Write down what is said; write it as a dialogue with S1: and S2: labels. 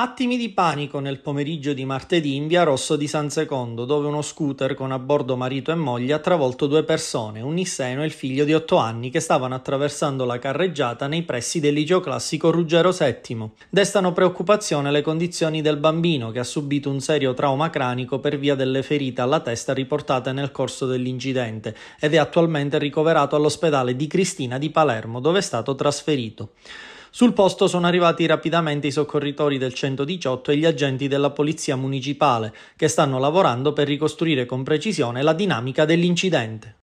S1: Attimi di panico nel pomeriggio di martedì in via Rosso di San Secondo, dove uno scooter con a bordo marito e moglie ha travolto due persone, un nisseno e il figlio di otto anni, che stavano attraversando la carreggiata nei pressi del liceo classico Ruggero VII. Destano preoccupazione le condizioni del bambino, che ha subito un serio trauma cranico per via delle ferite alla testa riportate nel corso dell'incidente ed è attualmente ricoverato all'ospedale di Cristina di Palermo, dove è stato trasferito. Sul posto sono arrivati rapidamente i soccorritori del 118 e gli agenti della polizia municipale, che stanno lavorando per ricostruire con precisione la dinamica dell'incidente.